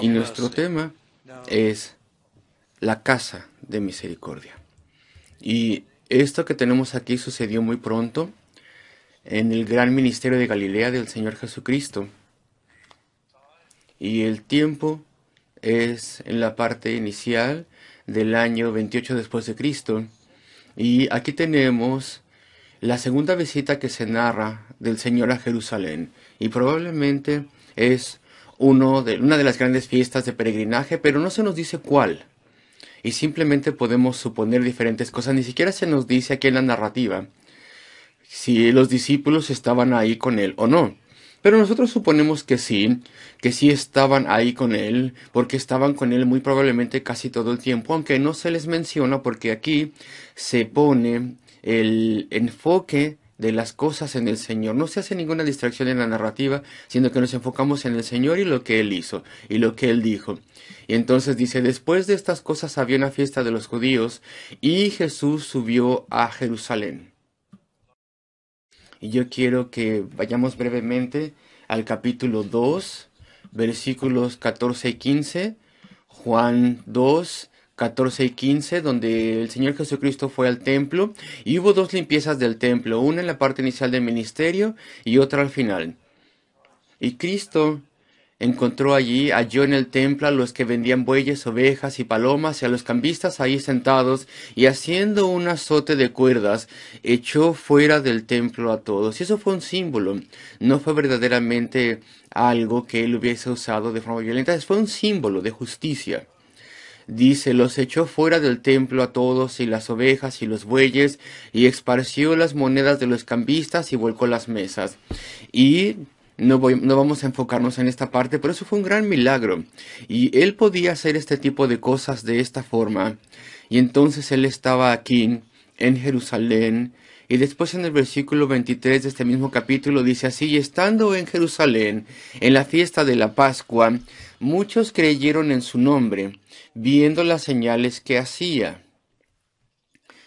Y nuestro tema es la casa de misericordia. Y esto que tenemos aquí sucedió muy pronto en el gran ministerio de Galilea del Señor Jesucristo. Y el tiempo es en la parte inicial del año 28 después de Cristo. Y aquí tenemos la segunda visita que se narra del Señor a Jerusalén. Y probablemente es una de las grandes fiestas de peregrinaje, pero no se nos dice cuál. Y simplemente podemos suponer diferentes cosas, ni siquiera se nos dice aquí en la narrativa si los discípulos estaban ahí con él o no. Pero nosotros suponemos que sí, que sí estaban ahí con él, porque estaban con él muy probablemente casi todo el tiempo, aunque no se les menciona porque aquí se pone el enfoque de las cosas en el Señor. No se hace ninguna distracción en la narrativa, sino que nos enfocamos en el Señor y lo que Él hizo y lo que Él dijo. Y entonces dice, después de estas cosas había una fiesta de los judíos y Jesús subió a Jerusalén. Y yo quiero que vayamos brevemente al capítulo 2, versículos 14 y 15, Juan 2, 14 y 15, donde el Señor Jesucristo fue al templo y hubo dos limpiezas del templo, una en la parte inicial del ministerio y otra al final. Y Cristo encontró allí, halló en el templo a los que vendían bueyes, ovejas y palomas y a los cambistas ahí sentados y haciendo un azote de cuerdas, echó fuera del templo a todos. Y eso fue un símbolo, no fue verdaderamente algo que él hubiese usado de forma violenta, fue un símbolo de justicia. Dice, los echó fuera del templo a todos y las ovejas y los bueyes, y esparció las monedas de los cambistas y volcó las mesas. Y no, no, vamos a enfocarnos en esta parte, pero eso fue un gran milagro. Y él podía hacer este tipo de cosas de esta forma. Y entonces él estaba aquí, en Jerusalén. Y después en el versículo 23 de este mismo capítulo dice así, y estando en Jerusalén, en la fiesta de la Pascua, Muchos creyeron en su nombre, viendo las señales que hacía.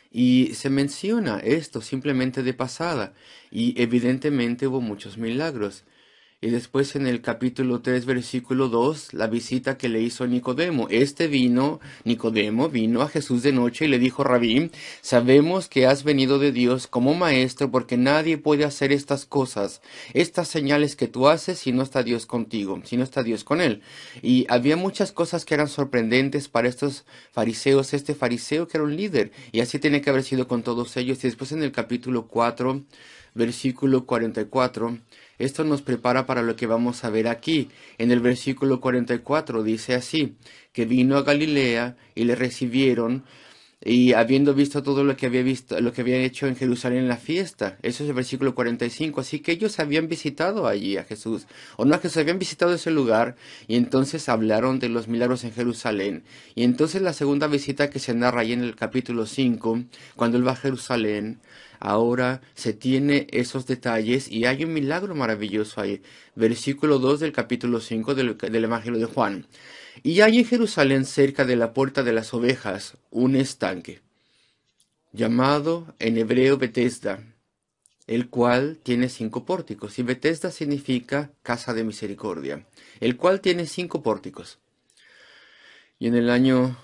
Y se menciona esto simplemente de pasada, y evidentemente hubo muchos milagros. Y después en el capítulo 3, versículo 2, la visita que le hizo Nicodemo. Este vino, Nicodemo vino a Jesús de noche y le dijo, Rabí, sabemos que has venido de Dios como maestro porque nadie puede hacer estas cosas, estas señales que tú haces si no está Dios contigo, si no está Dios con él. Y había muchas cosas que eran sorprendentes para estos fariseos, este fariseo que era un líder. Y así tiene que haber sido con todos ellos. Y después en el capítulo 4, versículo 44 esto nos prepara para lo que vamos a ver aquí. En el versículo 44 dice así, que vino a Galilea y le recibieron y habiendo visto todo lo que había visto, lo que habían hecho en Jerusalén en la fiesta. Eso es el versículo 45. Así que ellos habían visitado allí a Jesús, o no que se habían visitado ese lugar y entonces hablaron de los milagros en Jerusalén. Y entonces la segunda visita que se narra ahí en el capítulo 5, cuando él va a Jerusalén, ahora se tiene esos detalles y hay un milagro maravilloso ahí. Versículo 2 del capítulo 5 del Evangelio de Juan. Y hay en Jerusalén cerca de la puerta de las ovejas un estanque, llamado en hebreo Bethesda, el cual tiene cinco pórticos, y Bethesda significa casa de misericordia, el cual tiene cinco pórticos. Y en el año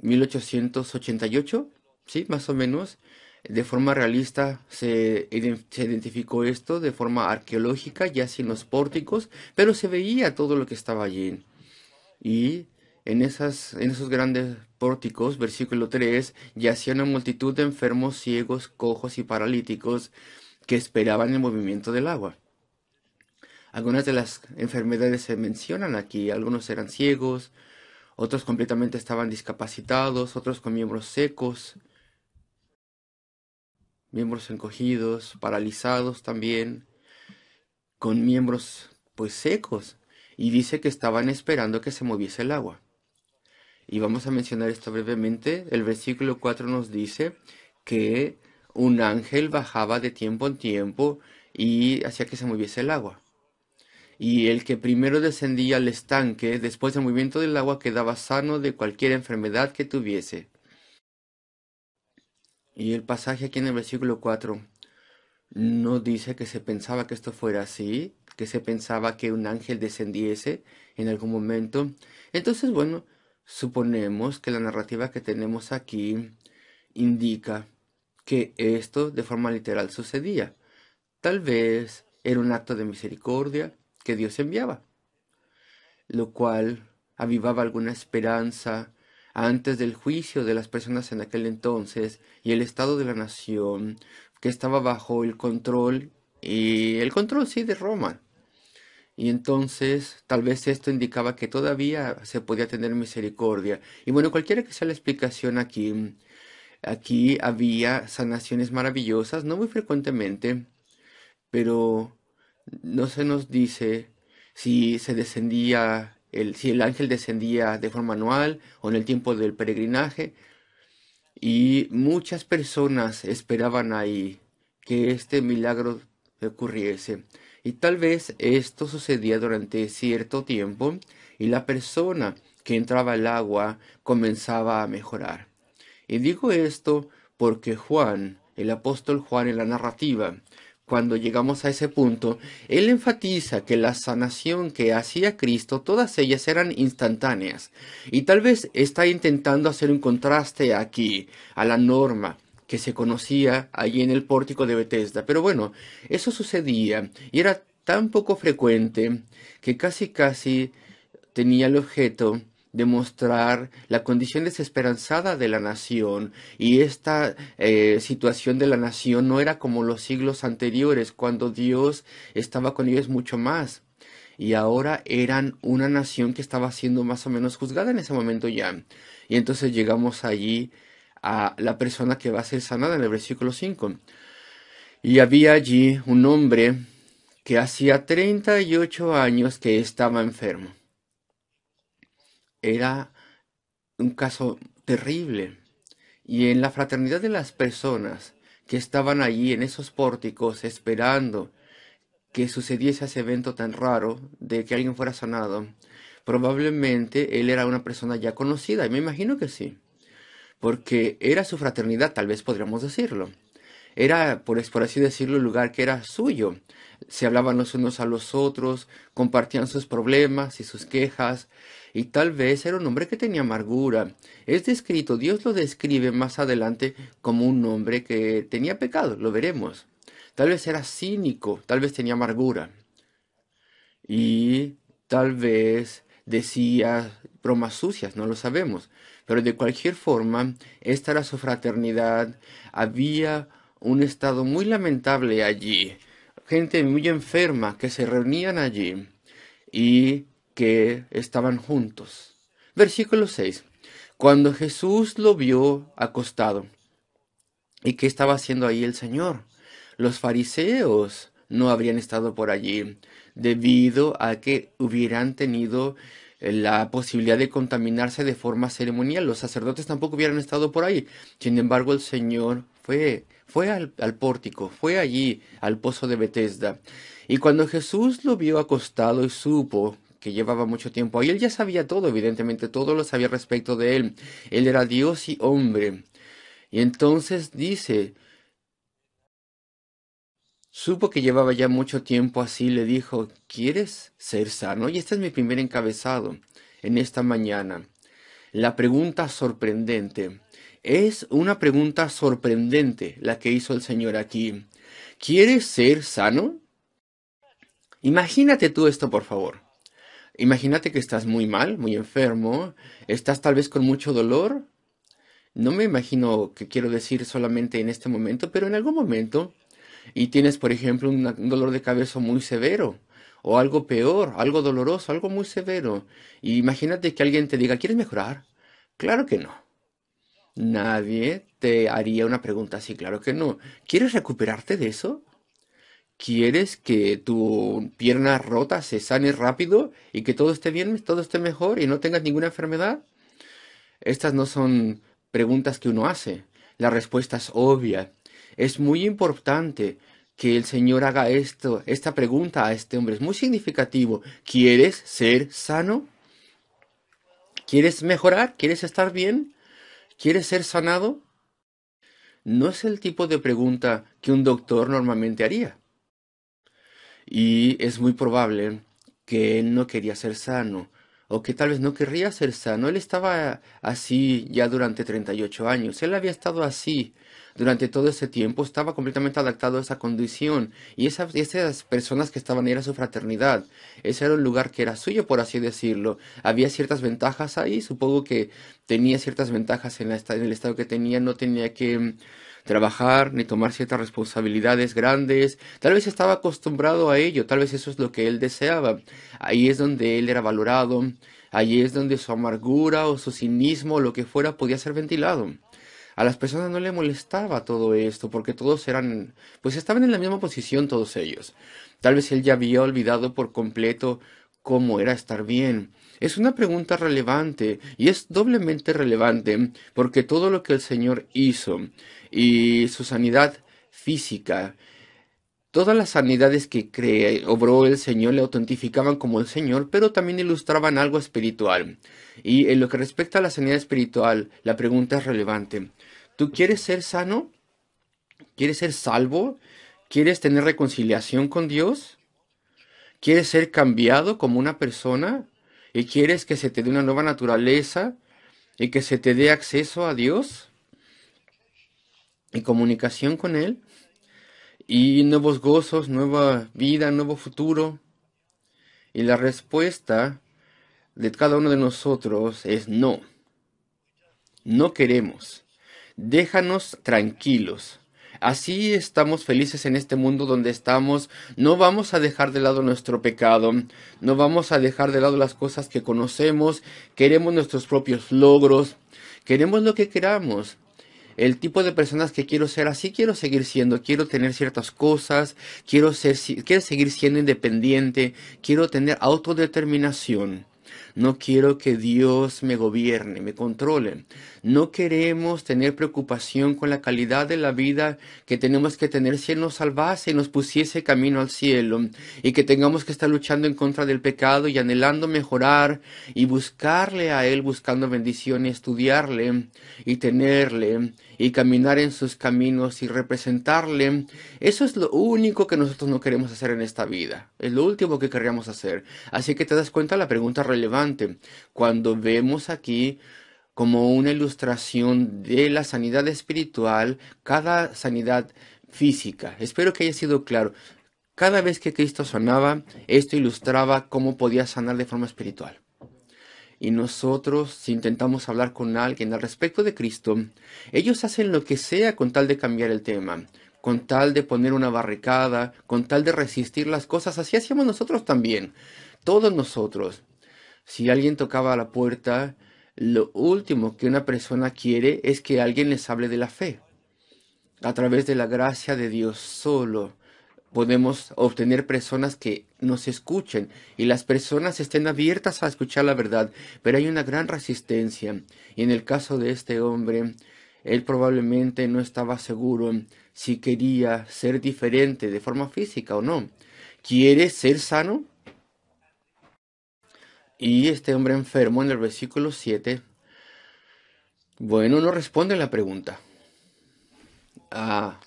1888, ah, sí, más o menos, de forma realista se, identificó esto de forma arqueológica, ya sin los pórticos, pero se veía todo lo que estaba allí y en, en esos grandes pórticos, versículo 3, yacía una multitud de enfermos, ciegos, cojos y paralíticos que esperaban el movimiento del agua. Algunas de las enfermedades se mencionan aquí, algunos eran ciegos, otros completamente estaban discapacitados, otros con miembros secos, miembros encogidos, paralizados también, con miembros pues secos y dice que estaban esperando que se moviese el agua. Y vamos a mencionar esto brevemente. El versículo 4 nos dice que un ángel bajaba de tiempo en tiempo y hacía que se moviese el agua. Y el que primero descendía al estanque, después del movimiento del agua, quedaba sano de cualquier enfermedad que tuviese. Y el pasaje aquí en el versículo 4 no dice que se pensaba que esto fuera así, que se pensaba que un ángel descendiese en algún momento. Entonces, bueno, suponemos que la narrativa que tenemos aquí indica que esto de forma literal sucedía. Tal vez era un acto de misericordia que Dios enviaba, lo cual avivaba alguna esperanza antes del juicio de las personas en aquel entonces y el estado de la nación que estaba bajo el control y el control sí de Roma. Y entonces tal vez esto indicaba que todavía se podía tener misericordia. Y bueno, cualquiera que sea la explicación aquí, aquí había sanaciones maravillosas, no muy frecuentemente, pero no se nos dice si se descendía, el, si el ángel descendía de forma anual o en el tiempo del peregrinaje. Y muchas personas esperaban ahí que este milagro ocurriese. Y tal vez esto sucedía durante cierto tiempo y la persona que entraba al agua comenzaba a mejorar. Y digo esto porque Juan, el apóstol Juan en la narrativa, cuando llegamos a ese punto, él enfatiza que la sanación que hacía Cristo, todas ellas eran instantáneas. Y tal vez está intentando hacer un contraste aquí a la norma que se conocía allí en el pórtico de Bethesda. Pero bueno, eso sucedía y era tan poco frecuente que casi casi tenía el objeto de mostrar la condición desesperanzada de la nación y esta eh, situación de la nación no era como los siglos anteriores cuando Dios estaba con ellos mucho más y ahora eran una nación que estaba siendo más o menos juzgada en ese momento ya y entonces llegamos allí a la persona que va a ser sanada en el versículo 5. Y había allí un hombre que hacía 38 años que estaba enfermo. Era un caso terrible. Y en la fraternidad de las personas que estaban allí en esos pórticos esperando que sucediese ese evento tan raro de que alguien fuera sanado, probablemente él era una persona ya conocida, y me imagino que sí porque era su fraternidad, tal vez podríamos decirlo. Era, por, por así decirlo, el lugar que era suyo. Se hablaban los unos a los otros, compartían sus problemas y sus quejas, y tal vez era un hombre que tenía amargura. Es descrito, Dios lo describe más adelante como un hombre que tenía pecado, lo veremos. Tal vez era cínico, tal vez tenía amargura. Y tal vez decía bromas sucias, no lo sabemos. Pero de cualquier forma, esta era su fraternidad. Había un estado muy lamentable allí. Gente muy enferma que se reunían allí y que estaban juntos. Versículo 6. Cuando Jesús lo vio acostado. ¿Y qué estaba haciendo ahí el Señor? Los fariseos no habrían estado por allí debido a que hubieran tenido la posibilidad de contaminarse de forma ceremonial. Los sacerdotes tampoco hubieran estado por ahí. Sin embargo, el Señor fue, al, al pórtico, fue allí, al pozo de Bethesda. Y cuando Jesús lo vio acostado y supo que llevaba mucho tiempo ahí, él ya sabía todo, evidentemente, todo lo sabía respecto de él. Él era Dios y hombre. Y entonces dice, Supo que llevaba ya mucho tiempo así, le dijo, ¿quieres ser sano? Y este es mi primer encabezado en esta mañana. La pregunta sorprendente. Es una pregunta sorprendente la que hizo el Señor aquí. ¿Quieres ser sano? Imagínate tú esto, por favor. Imagínate que estás muy mal, muy enfermo, estás tal vez con mucho dolor. No me imagino que quiero decir solamente en este momento, pero en algún momento y tienes, por ejemplo, un dolor de cabeza muy severo o algo peor, algo doloroso, algo muy severo. imagínate que alguien te diga, ¿quieres mejorar? Claro que no. Nadie te haría una pregunta así, claro que no. ¿Quieres recuperarte de eso? ¿Quieres que tu pierna rota se sane rápido y que todo esté bien, todo esté mejor y no tengas ninguna enfermedad? Estas no son preguntas que uno hace. La respuesta es obvia. Es muy importante que el Señor haga esto, esta pregunta a este hombre. Es muy significativo. ¿Quieres ser sano? ¿Quieres mejorar? ¿Quieres estar bien? ¿Quieres ser sanado? No es el tipo de pregunta que un doctor normalmente haría. Y es muy probable que él no quería ser sano, o que tal vez no querría ser sano. Él estaba así ya durante 38 años. Él había estado así durante todo ese tiempo estaba completamente adaptado a esa condición y esas, personas que estaban era su fraternidad. Ese era un lugar que era suyo, por así decirlo. Había ciertas ventajas ahí, supongo que tenía ciertas ventajas en, en el estado que tenía, no tenía que mm, trabajar ni tomar ciertas responsabilidades grandes. Tal vez estaba acostumbrado a ello, tal vez eso es lo que él deseaba. Ahí es donde él era valorado, ahí es donde su amargura o su cinismo o lo que fuera podía ser ventilado a las personas no le molestaba todo esto, porque todos eran, pues estaban en la misma posición todos ellos. Tal vez él ya había olvidado por completo cómo era estar bien. Es una pregunta relevante y es doblemente relevante porque todo lo que el Señor hizo y su sanidad física, todas las sanidades que obró el Señor le autentificaban como el Señor, pero también ilustraban algo espiritual. Y en lo que respecta a la sanidad espiritual, la pregunta es relevante. ¿Tú quieres ser sano? ¿Quieres ser salvo? ¿Quieres tener reconciliación con Dios? ¿Quieres ser cambiado como una persona? ¿Y quieres que se te dé una nueva naturaleza? ¿Y que se te dé acceso a Dios? ¿Y comunicación con Él? ¿Y nuevos gozos, nueva vida, nuevo futuro? Y la respuesta de cada uno de nosotros es no. No queremos déjanos tranquilos. Así estamos felices en este mundo donde estamos. No vamos a dejar de lado nuestro pecado. No vamos a dejar de lado las cosas que conocemos. Queremos nuestros propios logros. Queremos lo que queramos. El tipo de personas que quiero ser, así quiero seguir siendo. Quiero tener ciertas cosas. Quiero, ser, quiero seguir siendo independiente. Quiero tener autodeterminación. No quiero que Dios me gobierne, me controle. No queremos tener preocupación con la calidad de la vida que tenemos que tener si Él nos salvase y nos pusiese camino al cielo y que tengamos que estar luchando en contra del pecado y anhelando mejorar y buscarle a Él, buscando bendición y estudiarle y tenerle y caminar en sus caminos y representarle. Eso es lo único que nosotros no queremos hacer en esta vida. Es lo último que querríamos hacer. Así que te das cuenta la pregunta relevante cuando vemos aquí como una ilustración de la sanidad espiritual, cada sanidad física. Espero que haya sido claro. Cada vez que Cristo sanaba, esto ilustraba cómo podía sanar de forma espiritual. Y nosotros, si intentamos hablar con alguien al respecto de Cristo, ellos hacen lo que sea con tal de cambiar el tema, con tal de poner una barricada, con tal de resistir las cosas. Así hacíamos nosotros también, todos nosotros. Si alguien tocaba la puerta, lo último que una persona quiere es que alguien les hable de la fe. A través de la gracia de Dios solo podemos obtener personas que nos escuchen y las personas estén abiertas a escuchar la verdad, pero hay una gran resistencia. Y en el caso de este hombre, él probablemente no estaba seguro si quería ser diferente de forma física o no. ¿Quiere ser sano? Y este hombre enfermo en el versículo 7, bueno, no responde la pregunta. Ah,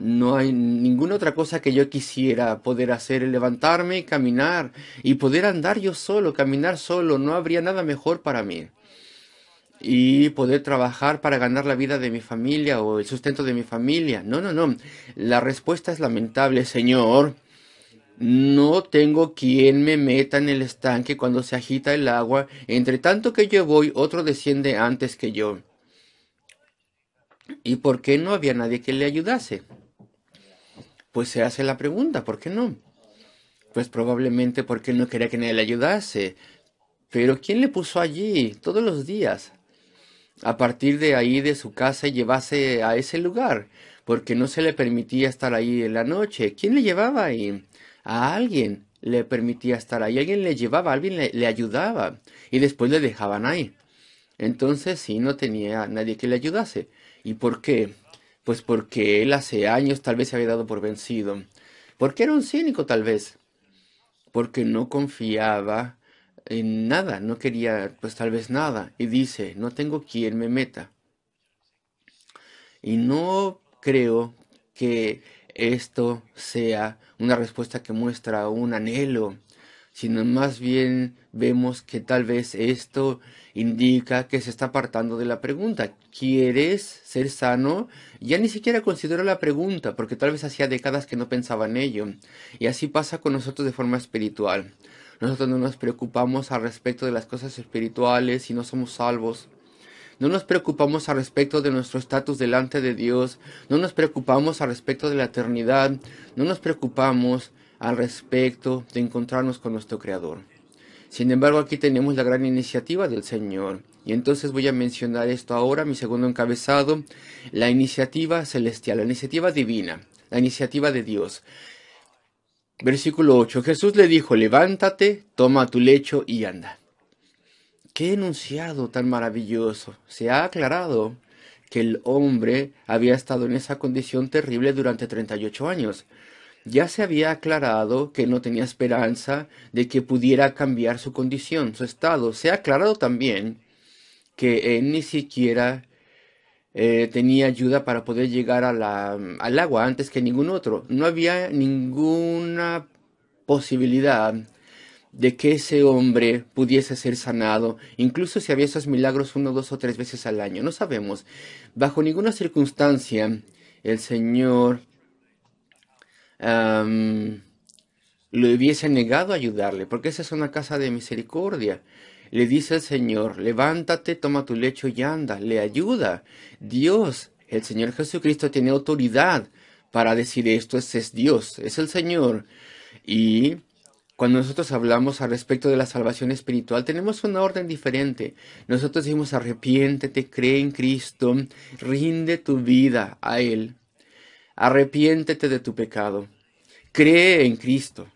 no hay ninguna otra cosa que yo quisiera poder hacer, levantarme y caminar y poder andar yo solo, caminar solo, no habría nada mejor para mí. Y poder trabajar para ganar la vida de mi familia o el sustento de mi familia. No, no, no. La respuesta es lamentable, Señor. No tengo quien me meta en el estanque cuando se agita el agua. Entre tanto que yo voy, otro desciende antes que yo. ¿Y por qué no había nadie que le ayudase? Pues se hace la pregunta, ¿por qué no? Pues probablemente porque no quería que nadie le ayudase. Pero ¿quién le puso allí todos los días? A partir de ahí de su casa y llevase a ese lugar, porque no se le permitía estar ahí en la noche. ¿Quién le llevaba ahí? a alguien le permitía estar ahí, alguien le llevaba, alguien le, ayudaba y después le dejaban ahí. Entonces sí, no tenía nadie que le ayudase. ¿Y por qué? Pues porque él hace años tal vez se había dado por vencido. Porque era un cínico tal vez. Porque no confiaba en nada, no quería pues tal vez nada. Y dice, no tengo quien me meta. Y no creo que esto sea una respuesta que muestra un anhelo, sino más bien vemos que tal vez esto indica que se está apartando de la pregunta. ¿Quieres ser sano? Ya ni siquiera considero la pregunta, porque tal vez hacía décadas que no pensaba en ello. Y así pasa con nosotros de forma espiritual. Nosotros no nos preocupamos al respecto de las cosas espirituales y no somos salvos no nos preocupamos al respecto de nuestro estatus delante de Dios. No nos preocupamos al respecto de la eternidad. No nos preocupamos al respecto de encontrarnos con nuestro Creador. Sin embargo, aquí tenemos la gran iniciativa del Señor. Y entonces voy a mencionar esto ahora, mi segundo encabezado, la iniciativa celestial, la iniciativa divina, la iniciativa de Dios. Versículo 8. Jesús le dijo, levántate, toma tu lecho y anda qué enunciado tan maravilloso. Se ha aclarado que el hombre había estado en esa condición terrible durante 38 años. Ya se había aclarado que no tenía esperanza de que pudiera cambiar su condición, su estado. Se ha aclarado también que él ni siquiera eh, tenía ayuda para poder llegar al agua antes que ningún otro. No había ninguna posibilidad de que ese hombre pudiese ser sanado, incluso si había esos milagros uno, dos o tres veces al año. No sabemos. Bajo ninguna circunstancia el Señor lo le hubiese negado a ayudarle, porque esa es una casa de misericordia. Le dice el Señor, levántate, toma tu lecho y anda, le ayuda. Dios, el Señor Jesucristo, tiene autoridad para decir esto, ese es Dios, es el Señor. Y cuando nosotros hablamos al respecto de la salvación espiritual, tenemos una orden diferente. Nosotros decimos arrepiéntete, cree en Cristo, rinde tu vida a Él. Arrepiéntete de tu pecado. Cree en Cristo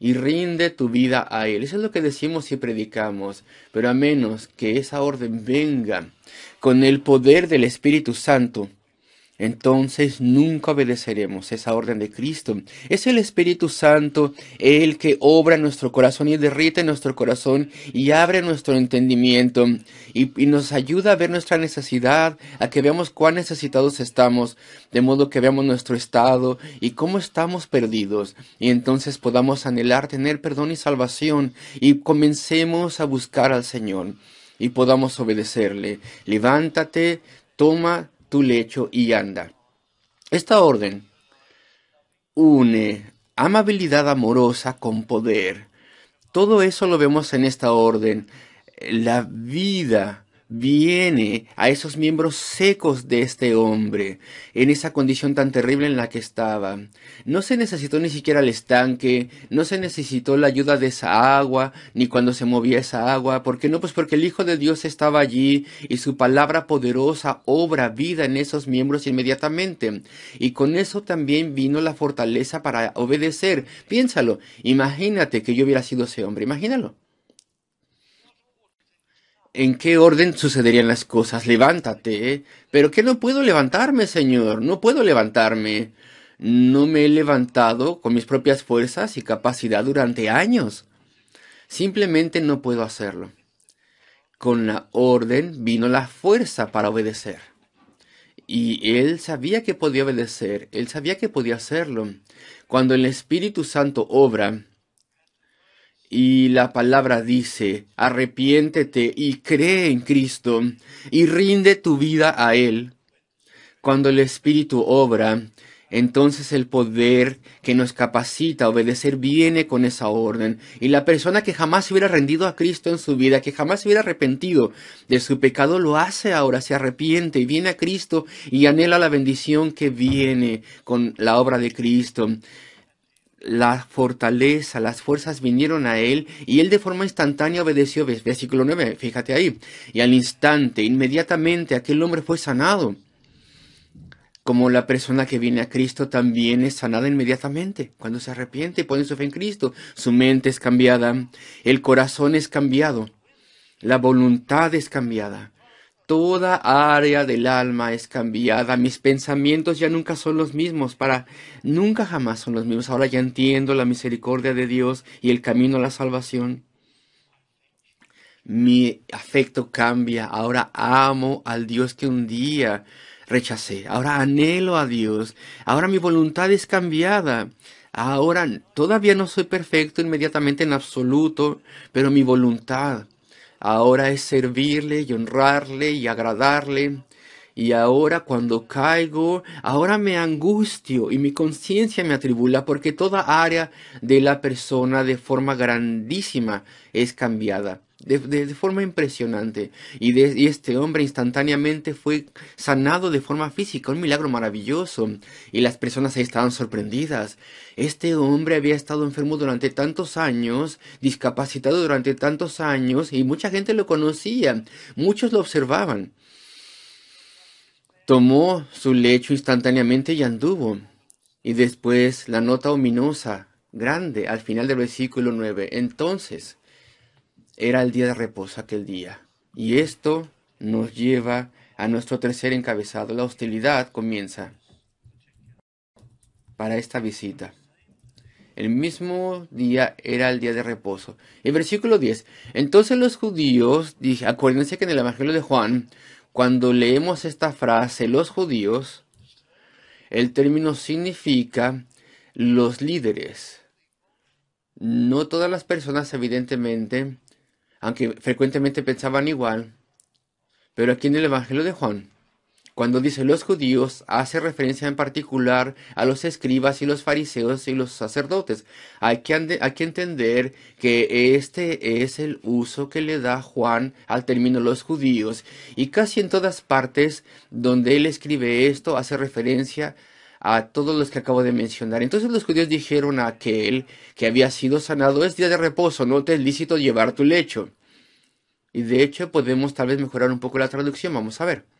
y rinde tu vida a Él. Eso es lo que decimos y predicamos, pero a menos que esa orden venga con el poder del Espíritu Santo, entonces nunca obedeceremos esa orden de Cristo. Es el Espíritu Santo el que obra en nuestro corazón y derrite nuestro corazón y abre nuestro entendimiento y, y, nos ayuda a ver nuestra necesidad, a que veamos cuán necesitados estamos, de modo que veamos nuestro estado y cómo estamos perdidos y entonces podamos anhelar tener perdón y salvación y comencemos a buscar al Señor y podamos obedecerle. Levántate, toma tu lecho y anda. Esta orden une amabilidad amorosa con poder. Todo eso lo vemos en esta orden. La vida viene a esos miembros secos de este hombre, en esa condición tan terrible en la que estaba. No se necesitó ni siquiera el estanque, no se necesitó la ayuda de esa agua, ni cuando se movía esa agua. ¿Por qué no? Pues porque el Hijo de Dios estaba allí y su palabra poderosa obra vida en esos miembros inmediatamente. Y con eso también vino la fortaleza para obedecer. Piénsalo, imagínate que yo hubiera sido ese hombre, imagínalo en qué orden sucederían las cosas. Levántate. ¿eh? Pero que no puedo levantarme, Señor. No puedo levantarme. No me he levantado con mis propias fuerzas y capacidad durante años. Simplemente no puedo hacerlo. Con la orden vino la fuerza para obedecer. Y él sabía que podía obedecer, él sabía que podía hacerlo. Cuando el Espíritu Santo obra, y la palabra dice, arrepiéntete y cree en Cristo y rinde tu vida a Él. Cuando el Espíritu obra, entonces el poder que nos capacita a obedecer viene con esa orden. Y la persona que jamás se hubiera rendido a Cristo en su vida, que jamás se hubiera arrepentido de su pecado, lo hace ahora, se arrepiente y viene a Cristo y anhela la bendición que viene con la obra de Cristo la fortaleza, las fuerzas vinieron a él y él de forma instantánea obedeció, versículo 9, fíjate ahí, y al instante, inmediatamente aquel hombre fue sanado, como la persona que viene a Cristo también es sanada inmediatamente, cuando se arrepiente y pone su fe en Cristo, su mente es cambiada, el corazón es cambiado, la voluntad es cambiada. Toda área del alma es cambiada. Mis pensamientos ya nunca son los mismos. Para nunca jamás son los mismos. Ahora ya entiendo la misericordia de Dios y el camino a la salvación. Mi afecto cambia. Ahora amo al Dios que un día rechacé. Ahora anhelo a Dios. Ahora mi voluntad es cambiada. Ahora todavía no soy perfecto inmediatamente en absoluto, pero mi voluntad ahora es servirle y honrarle y agradarle. Y ahora cuando caigo, ahora me angustio y mi conciencia me atribula porque toda área de la persona de forma grandísima es cambiada de, forma impresionante. Y, este hombre instantáneamente fue sanado de forma física, un milagro maravilloso. Y las personas ahí estaban sorprendidas. Este hombre había estado enfermo durante tantos años, discapacitado durante tantos años, y mucha gente lo conocía, muchos lo observaban. Tomó su lecho instantáneamente y anduvo. Y después la nota ominosa, grande, al final del versículo 9. Entonces, era el día de reposo aquel día. Y esto nos lleva a nuestro tercer encabezado. La hostilidad comienza para esta visita. El mismo día era el día de reposo. El versículo 10. Entonces los judíos, acuérdense que en el Evangelio de Juan, cuando leemos esta frase, los judíos, el término significa los líderes. No todas las personas, evidentemente, aunque frecuentemente pensaban igual. Pero aquí en el Evangelio de Juan, cuando dice los judíos, hace referencia en particular a los escribas y los fariseos y los sacerdotes. Hay que, entender que este es el uso que le da Juan al término los judíos. Y casi en todas partes donde él escribe esto, hace referencia a a todos los que acabo de mencionar. Entonces los judíos dijeron a aquel que había sido sanado, es día de reposo, no te es lícito llevar tu lecho. Y de hecho podemos tal vez mejorar un poco la traducción, vamos a ver.